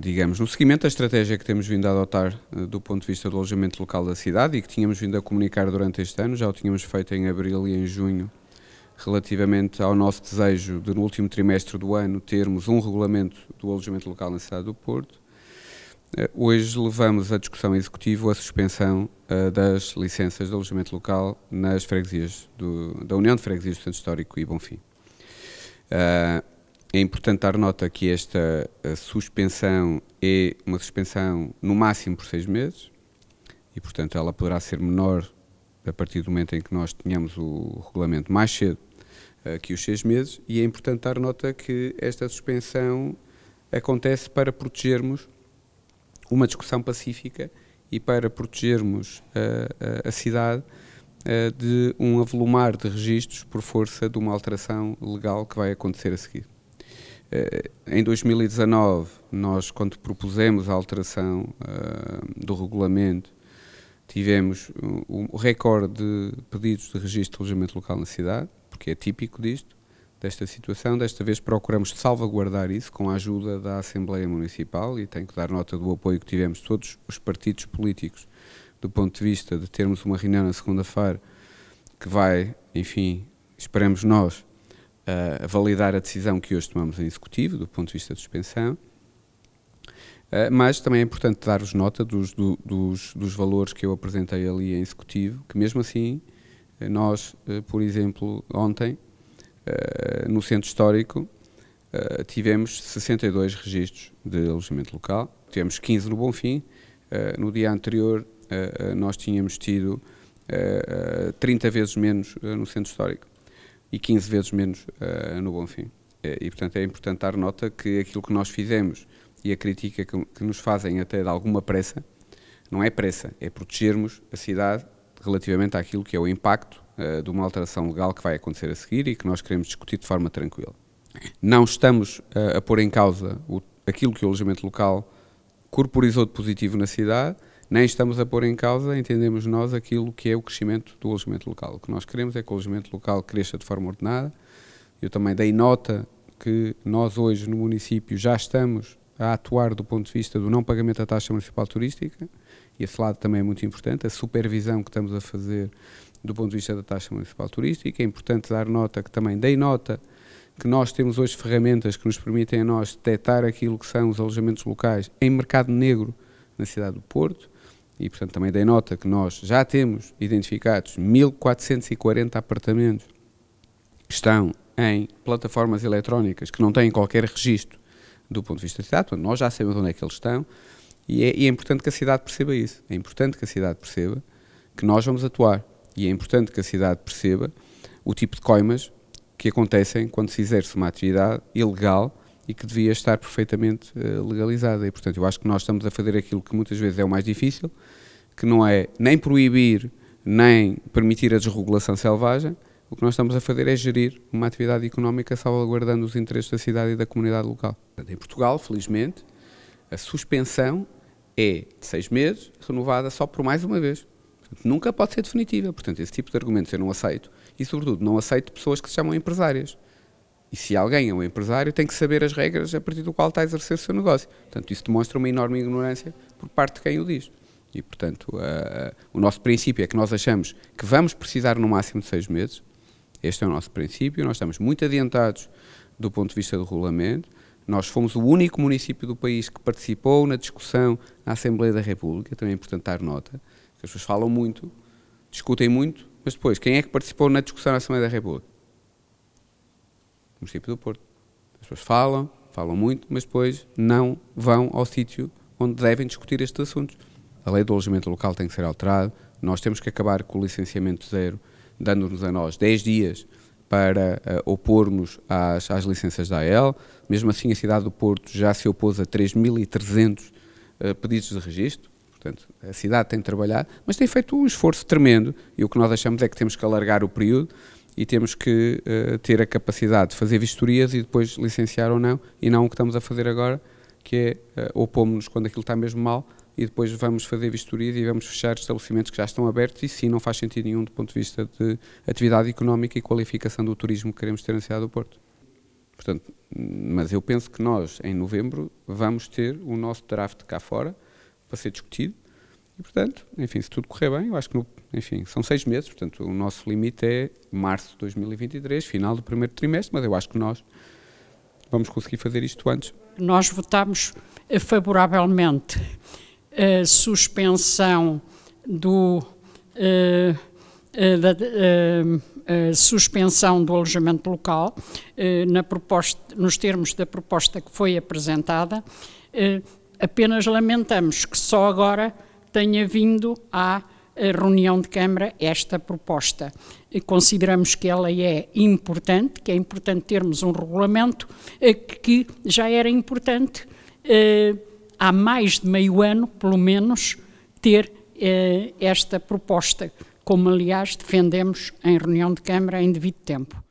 Digamos, no seguimento da estratégia que temos vindo a adotar eh, do ponto de vista do alojamento local da cidade e que tínhamos vindo a comunicar durante este ano, já o tínhamos feito em abril e em junho, relativamente ao nosso desejo de, no último trimestre do ano, termos um regulamento do alojamento local na cidade do Porto. Eh, hoje levamos à discussão executiva a suspensão eh, das licenças de alojamento local nas freguesias do, da União de Freguesias do Centro Histórico e Bonfim é importante dar nota que esta eh, suspensão é uma suspensão no máximo por seis meses e, portanto, ela poderá ser menor a partir do momento em que nós tenhamos o regulamento mais cedo uh, que os seis meses. E é importante dar nota que esta suspensão acontece para protegermos uma discussão pacífica e para protegermos a, eh, a, a cidade de um avolumar de registros por força de uma alteração legal que vai acontecer a seguir. Eh, em 2019, nós, quando propusemos a alteração eh, do regulamento, tivemos o recorde de pedidos de registro de alojamento local na cidade, porque é típico disto, desta situação. Desta vez procuramos salvaguardar isso com a ajuda da Assembleia Municipal e tenho que dar nota do apoio que tivemos todos os partidos políticos do ponto de vista de termos uma reunião na segunda-feira que vai, enfim, esperemos nós, uh, validar a decisão que hoje tomamos em executivo, do ponto de vista da suspensão, uh, mas também é importante dar-vos nota dos, do, dos, dos, valores que eu apresentei ali em executivo, que mesmo assim, eh, nós, por exemplo, ontem, no centro histórico, tivemos 62 registros de alojamento local, tivemos 15 no Bonfim, no dia anterior nós tínhamos tido 30 vezes menos no centro histórico e 15 vezes menos uh, no Bonfim. fim eh, e, portanto, é importante dar nota que aquilo que nós fizemos e a crítica que, que nos fazem até de alguma pressa, não é pressa, é protegermos a cidade relativamente àquilo que é o impacto uh, de uma alteração legal que vai acontecer a seguir e que nós queremos discutir de forma tranquila. Não estamos uh, a pôr em causa o, aquilo que o alojamento local corporizou de positivo na cidade, nem estamos a pôr em causa, entendemos nós, aquilo que é o crescimento do alojamento local. O que nós queremos é que o alojamento local cresça de forma ordenada. Eu também dei nota que nós hoje no município já estamos a atuar do ponto de vista do não pagamento da taxa municipal turística, e esse lado também é muito importante, a supervisão que estamos a fazer do ponto de vista da taxa municipal turística, é importante dar nota que também dei nota que nós temos hoje ferramentas que nos permitem a nós detectar aquilo que são os alojamentos locais em mercado negro na cidade do Porto, e portanto também dei nota que nós já temos identificados 1440 apartamentos que estão em plataformas eletrónicas que não têm qualquer registro do ponto de vista da cidade, portanto nós já sabemos onde é que eles estão e é, e é importante que a cidade perceba isso, é importante que a cidade perceba que nós vamos atuar e é importante que a cidade perceba o tipo de coimas que acontecem quando se exerce uma atividade ilegal e que devia estar perfeitamente uh, legalizada. E, portanto, eu acho que nós estamos a fazer aquilo que muitas vezes é o mais difícil, que não é nem proibir, nem permitir a desregulação selvagem. O que nós estamos a fazer é gerir uma atividade económica salvaguardando os interesses da cidade e da comunidade local. Em Portugal, felizmente, a suspensão é de seis meses, renovada só por mais uma vez. Portanto, nunca pode ser definitiva. Portanto, esse tipo de argumentos eu não aceito e, sobretudo, não aceito pessoas que se chamam empresárias. E se alguém é um empresário, tem que saber as regras a partir do qual está a exercer o seu negócio. Portanto, isso demonstra uma enorme ignorância por parte de quem o diz. E, portanto, uh, o nosso princípio é que nós achamos que vamos precisar no máximo de seis meses. Este é o nosso princípio. Nós estamos muito adiantados do ponto de vista do regulamento. Nós fomos o único município do país que participou na discussão na Assembleia da República, também é importante dar nota, as pessoas falam muito, discutem muito, mas depois, quem é que participou na discussão na Assembleia da República? município do Porto. As pessoas falam, falam muito, mas depois não vão ao sítio onde devem discutir estes assuntos. A lei do alojamento local tem que ser alterada, nós temos que acabar com o licenciamento zero, dando-nos a nós 10 dias para uh, eh, opor-nos às, às, licenças da AEL. Mesmo assim, a cidade do Porto já se opôs a 3.300 uh, eh, pedidos de registro. Portanto, a cidade tem de trabalhar, mas tem feito um esforço tremendo e o que nós achamos é que temos que alargar o período e temos que uh, ter a capacidade de fazer vistorias e depois licenciar ou não, e não o que estamos a fazer agora, que é uh, eh, opomos-nos quando aquilo está mesmo mal e depois vamos fazer vistorias e vamos fechar estabelecimentos que já estão abertos e sim, não faz sentido nenhum do ponto de vista de atividade económica e qualificação do turismo que queremos ter na cidade do Porto. Portanto, mas eu penso que nós, em novembro, vamos ter o nosso draft cá fora para ser discutido portanto, enfim, se tudo correr bem, eu acho que, no, enfim, são seis meses, portanto, o nosso limite é março de 2023, final do primeiro trimestre, mas eu acho que nós vamos conseguir fazer isto antes. Nós votamos favoravelmente a suspensão do. Uh, da eh, suspensão do alojamento local na proposta, nos termos da proposta que foi apresentada, apenas lamentamos que só agora tenha vindo à eh, reunião de Câmara esta proposta. Eh, consideramos que ela é importante, que é importante termos um regulamento eh, que já era importante há mais de meio ano, pelo menos, ter esta proposta, como aliás defendemos em reunião de Câmara em devido tempo.